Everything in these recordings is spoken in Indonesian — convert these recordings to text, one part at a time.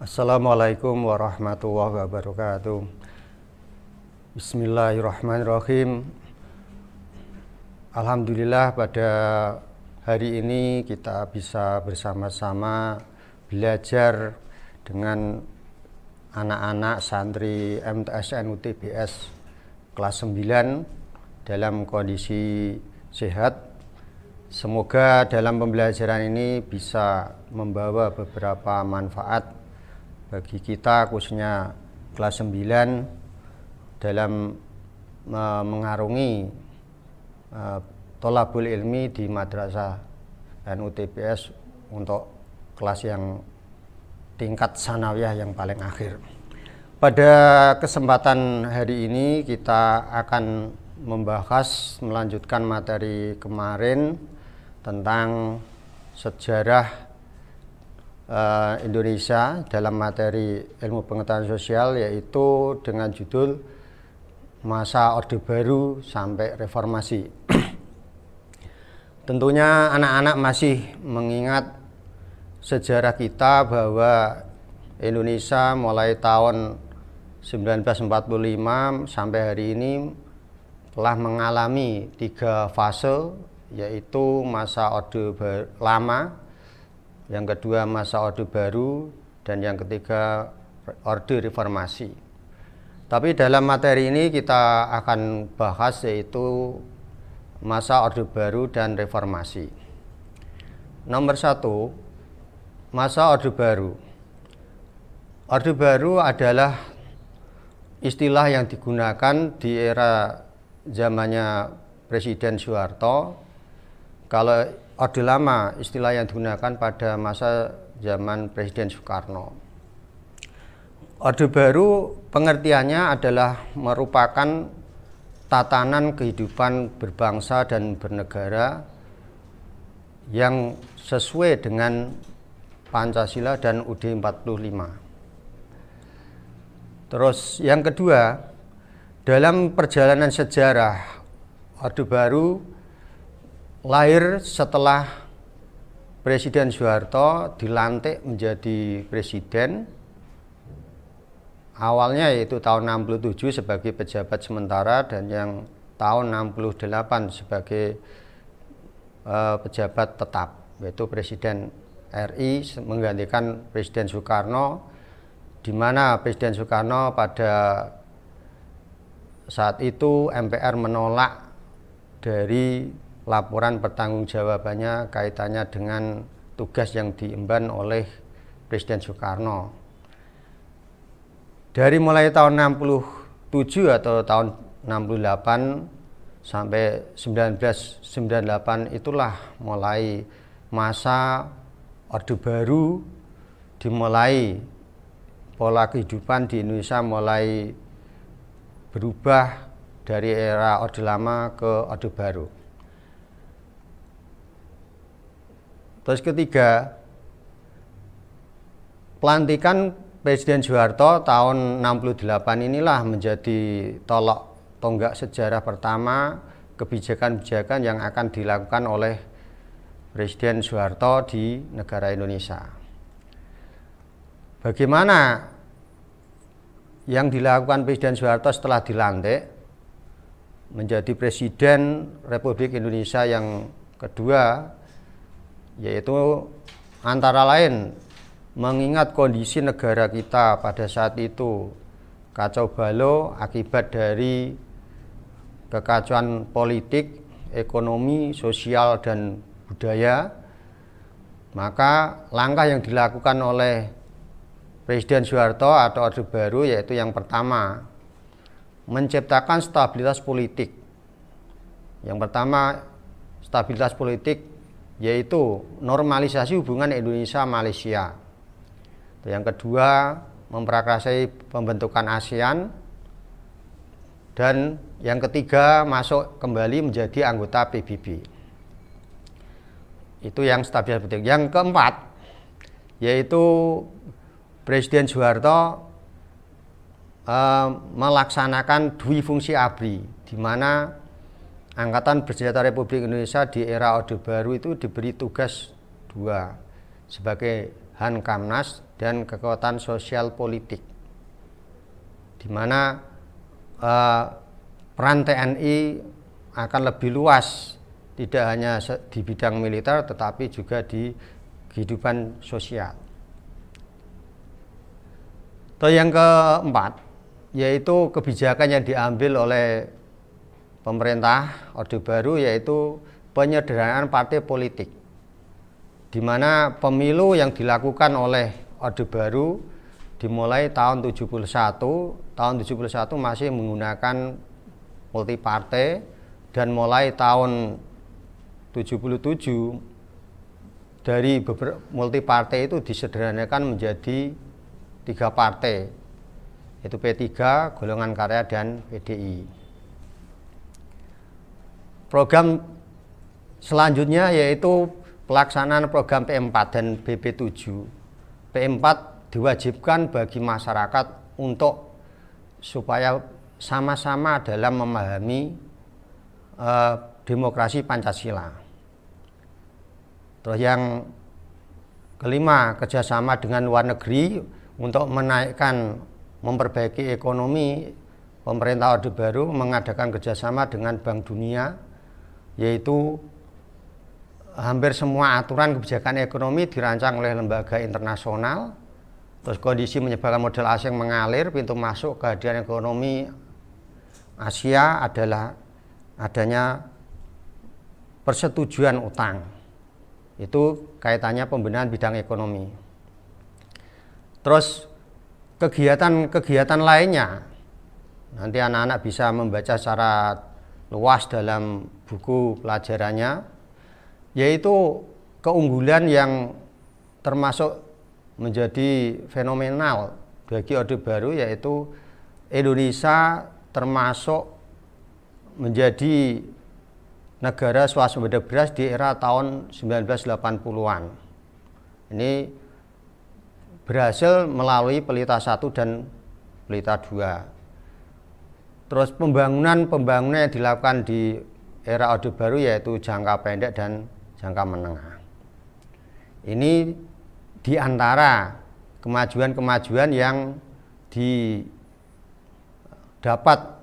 Assalamualaikum warahmatullahi wabarakatuh. Bismillahirrahmanirrahim. Alhamdulillah pada hari ini kita bisa bersama-sama belajar dengan anak-anak santri MTSN UTBS kelas 9 dalam kondisi sehat. Semoga dalam pembelajaran ini bisa membawa beberapa manfaat bagi kita khususnya kelas 9 dalam mengarungi e, tolabul ilmi di madrasah UTPS untuk kelas yang tingkat sanawiyah yang paling akhir. Pada kesempatan hari ini kita akan membahas melanjutkan materi kemarin tentang sejarah Eh, Indonesia dalam materi ilmu pengetahuan sosial yaitu dengan judul masa Orde Baru sampai Reformasi. Tentunya anak-anak masih mengingat sejarah kita bahwa Indonesia mulai tahun 1945 sampai hari ini telah mengalami tiga fase yaitu masa Orde Lama, yang kedua masa Orde Baru, dan yang ketiga Orde Reformasi. Tapi dalam materi ini kita akan bahas yaitu masa Orde Baru dan Reformasi. Nomor satu, masa Orde Baru. Orde Baru adalah istilah yang digunakan di era zamannya Presiden Soeharto. Kalau Orde lama istilah yang digunakan pada masa zaman Presiden Soekarno. Orde baru pengertiannya adalah merupakan tatanan kehidupan berbangsa dan bernegara yang sesuai dengan Pancasila dan UD 45. Terus yang kedua, dalam perjalanan sejarah Orde Baru lahir setelah Presiden Soeharto dilantik menjadi presiden awalnya yaitu tahun 67 sebagai pejabat sementara dan yang tahun 68 sebagai uh, pejabat tetap yaitu presiden RI menggantikan Presiden Soekarno di mana Presiden Soekarno pada saat itu MPR menolak dari laporan pertanggungjawabannya kaitannya dengan tugas yang diemban oleh Presiden Soekarno. Dari mulai tahun 67 atau tahun 68 sampai 1998 itulah mulai masa Orde Baru dimulai pola kehidupan di Indonesia mulai berubah dari era Orde Lama ke Orde Baru. Terus ketiga, pelantikan Presiden Soeharto tahun 68 inilah menjadi tolak tonggak sejarah pertama kebijakan-kebijakan yang akan dilakukan oleh Presiden Soeharto di negara Indonesia. Bagaimana yang dilakukan Presiden Soeharto setelah dilantik menjadi Presiden Republik Indonesia yang kedua yaitu antara lain mengingat kondisi negara kita pada saat itu kacau balau akibat dari kekacauan politik, ekonomi, sosial dan budaya. Maka langkah yang dilakukan oleh Presiden Soeharto atau Orde Baru yaitu yang pertama menciptakan stabilitas politik. Yang pertama stabilitas politik yaitu normalisasi hubungan Indonesia Malaysia. Yang kedua, memperakasai pembentukan ASEAN dan yang ketiga masuk kembali menjadi anggota PBB. Itu yang stabil politik. Yang keempat yaitu Presiden Soeharto eh, melaksanakan dui fungsi ABRI di mana Angkatan Bersenjata Republik Indonesia di era Orde Baru itu diberi tugas dua sebagai Hankamnas dan kekuatan sosial politik di mana eh, peran TNI akan lebih luas tidak hanya di bidang militer tetapi juga di kehidupan sosial. Atau yang keempat yaitu kebijakan yang diambil oleh pemerintah Orde Baru yaitu penyederhanaan partai politik di mana pemilu yang dilakukan oleh Orde Baru dimulai tahun 71 tahun 71 masih menggunakan multi partai dan mulai tahun 77 dari multi partai itu disederhanakan menjadi tiga partai yaitu P3, Golongan Karya dan PDI. Program selanjutnya yaitu pelaksanaan program PM4 dan BP7. PM4 diwajibkan bagi masyarakat untuk supaya sama-sama dalam memahami eh, demokrasi Pancasila. Terus yang kelima, kerjasama dengan luar negeri untuk menaikkan, memperbaiki ekonomi, pemerintah Orde Baru mengadakan kerjasama dengan Bank Dunia, yaitu hampir semua aturan kebijakan ekonomi dirancang oleh lembaga internasional. Terus kondisi menyebabkan modal asing mengalir, pintu masuk kehadiran ekonomi Asia adalah adanya persetujuan utang. Itu kaitannya pembenahan bidang ekonomi. Terus kegiatan-kegiatan lainnya, nanti anak-anak bisa membaca secara luas dalam buku pelajarannya yaitu keunggulan yang termasuk menjadi fenomenal bagi Orde Baru yaitu Indonesia termasuk menjadi negara swasembada beras di era tahun 1980-an. Ini berhasil melalui Pelita 1 dan Pelita 2. Terus pembangunan-pembangunan yang dilakukan di era Orde Baru yaitu jangka pendek dan jangka menengah. Ini di antara kemajuan-kemajuan yang di dapat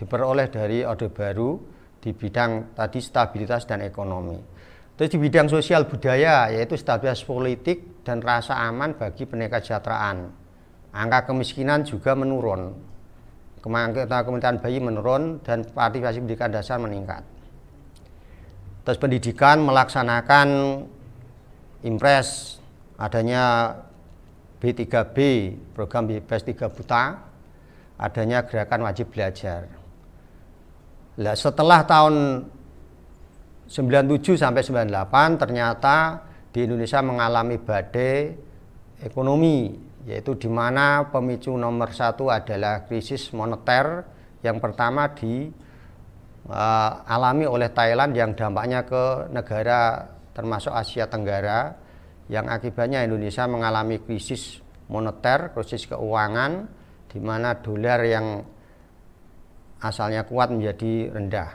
diperoleh dari Orde Baru di bidang tadi stabilitas dan ekonomi. Terus di bidang sosial budaya yaitu stabilitas politik dan rasa aman bagi peningkat kesejahteraan. Angka kemiskinan juga menurun kemangkitan Kementerian bayi menurun dan partisipasi pendidikan dasar meningkat. Terus pendidikan melaksanakan impres adanya B3B, program bebas 3 buta, adanya gerakan wajib belajar. Nah, setelah tahun 97 sampai 98 ternyata di Indonesia mengalami badai ekonomi yaitu di mana pemicu nomor satu adalah krisis moneter yang pertama di uh, alami oleh Thailand yang dampaknya ke negara termasuk Asia Tenggara yang akibatnya Indonesia mengalami krisis moneter, krisis keuangan di mana dolar yang asalnya kuat menjadi rendah.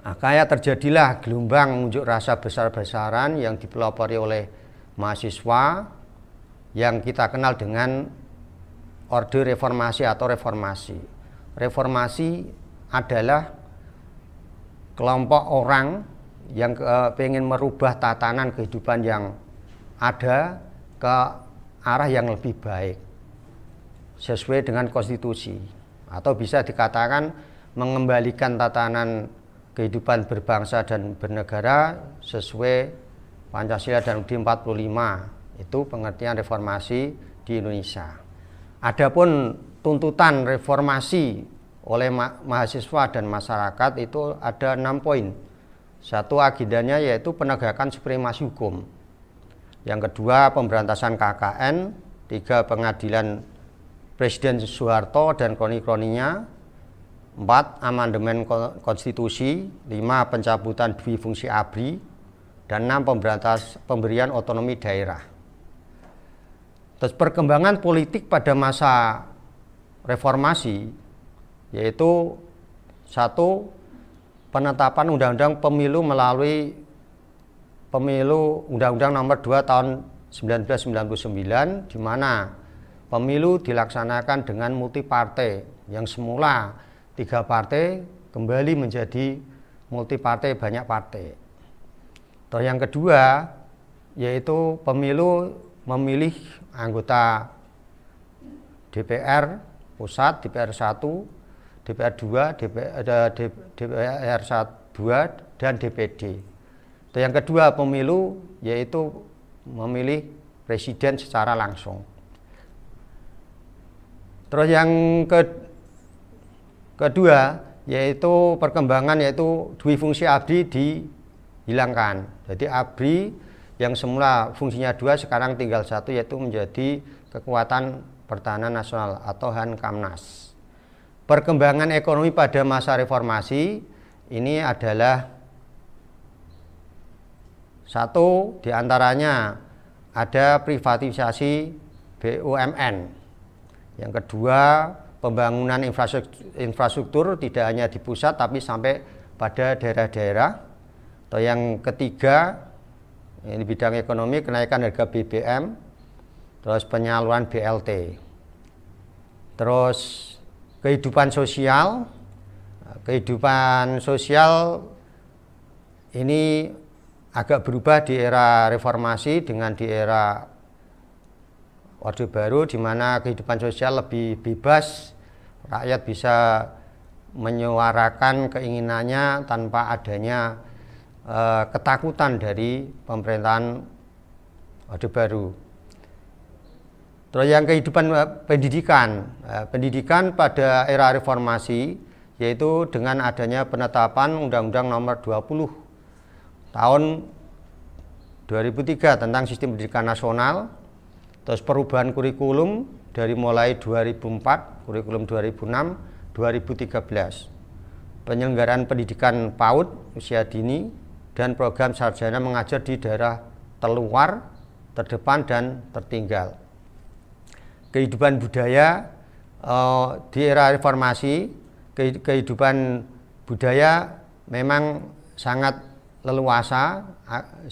Nah, akhirnya terjadilah gelombang unjuk rasa besar-besaran yang dipelopori oleh mahasiswa yang kita kenal dengan Orde Reformasi atau Reformasi. Reformasi adalah kelompok orang yang ingin eh, merubah tatanan kehidupan yang ada ke arah yang lebih baik sesuai dengan konstitusi atau bisa dikatakan mengembalikan tatanan kehidupan berbangsa dan bernegara sesuai Pancasila dan UUD 45 itu pengertian reformasi di Indonesia. Adapun tuntutan reformasi oleh ma mahasiswa dan masyarakat itu ada enam poin. Satu agendanya yaitu penegakan supremasi hukum. Yang kedua pemberantasan KKN, tiga pengadilan Presiden Soeharto dan kroni-kroninya, empat amandemen konstitusi, lima pencabutan dwi fungsi ABRI, dan enam pemberantas pemberian otonomi daerah. Terus perkembangan politik pada masa reformasi yaitu satu penetapan undang-undang pemilu melalui pemilu undang-undang nomor 2 tahun 1999 di mana pemilu dilaksanakan dengan multi partai yang semula tiga partai kembali menjadi multi partai banyak partai. Terus yang kedua yaitu pemilu memilih anggota DPR pusat, DPR 1, DPR 2, DPR, DPR 2 dan DPD. yang kedua pemilu yaitu memilih presiden secara langsung. Terus yang ke, kedua yaitu perkembangan yaitu dwi fungsi abdi dihilangkan. Jadi abri yang semula fungsinya dua sekarang tinggal satu yaitu menjadi kekuatan pertahanan nasional atau Hankamnas. Perkembangan ekonomi pada masa reformasi ini adalah satu diantaranya ada privatisasi BUMN. Yang kedua pembangunan infrastruktur, infrastruktur tidak hanya di pusat tapi sampai pada daerah-daerah. Atau yang ketiga ini ya, bidang ekonomi kenaikan harga BBM terus penyaluran BLT terus kehidupan sosial kehidupan sosial ini agak berubah di era reformasi dengan di era Orde Baru di mana kehidupan sosial lebih bebas rakyat bisa menyuarakan keinginannya tanpa adanya Eh, ketakutan dari pemerintahan Orde Baru. Terus yang kehidupan eh, pendidikan, eh, pendidikan pada era reformasi yaitu dengan adanya penetapan Undang-Undang Nomor 20 tahun 2003 tentang sistem pendidikan nasional, terus perubahan kurikulum dari mulai 2004, kurikulum 2006, 2013. Penyelenggaraan pendidikan PAUD usia dini dan program sarjana mengajar di daerah terluar, terdepan, dan tertinggal. Kehidupan budaya eh, di era reformasi, kehidupan budaya memang sangat leluasa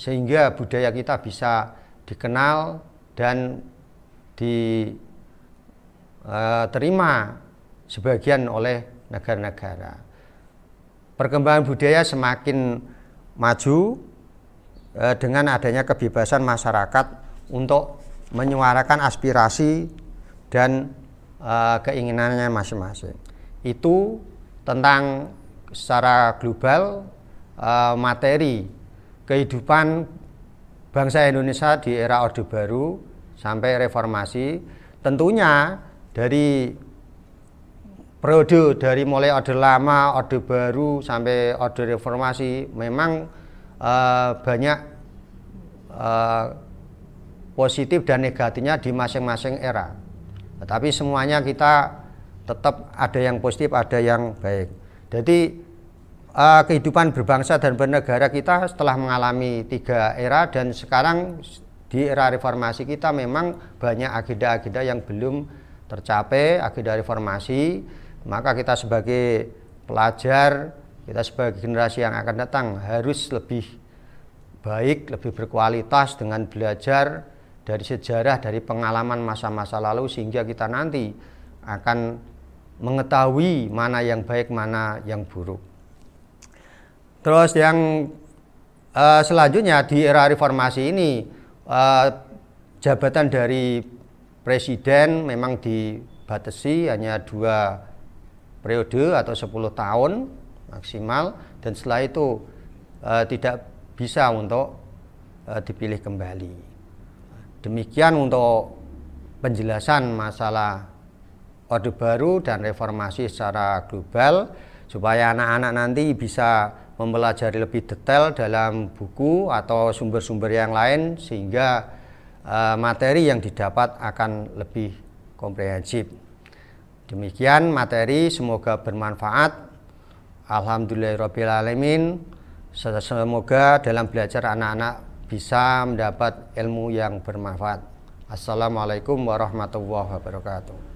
sehingga budaya kita bisa dikenal dan diterima eh, sebagian oleh negara-negara. Perkembangan budaya semakin maju eh, dengan adanya kebebasan masyarakat untuk menyuarakan aspirasi dan eh, keinginannya masing-masing. Itu tentang secara global eh, materi kehidupan bangsa Indonesia di era Orde Baru sampai reformasi. Tentunya dari periode dari mulai order Lama, order Baru sampai order Reformasi memang uh, banyak uh, positif dan negatifnya di masing-masing era. Tetapi semuanya kita tetap ada yang positif, ada yang baik. Jadi uh, kehidupan berbangsa dan bernegara kita setelah mengalami tiga era dan sekarang di era reformasi kita memang banyak agenda-agenda yang belum tercapai, agenda reformasi maka kita sebagai pelajar, kita sebagai generasi yang akan datang harus lebih baik, lebih berkualitas dengan belajar dari sejarah, dari pengalaman masa-masa lalu sehingga kita nanti akan mengetahui mana yang baik, mana yang buruk. Terus yang uh, selanjutnya di era reformasi ini uh, jabatan dari presiden memang dibatasi hanya dua periode atau 10 tahun maksimal dan setelah itu e, tidak bisa untuk e, dipilih kembali. Demikian untuk penjelasan masalah Orde Baru dan reformasi secara global supaya anak-anak nanti bisa mempelajari lebih detail dalam buku atau sumber-sumber yang lain sehingga e, materi yang didapat akan lebih komprehensif. Demikian materi semoga bermanfaat. Alhamdulillahirrahmanirrahim. Semoga dalam belajar anak-anak bisa mendapat ilmu yang bermanfaat. Assalamualaikum warahmatullahi wabarakatuh.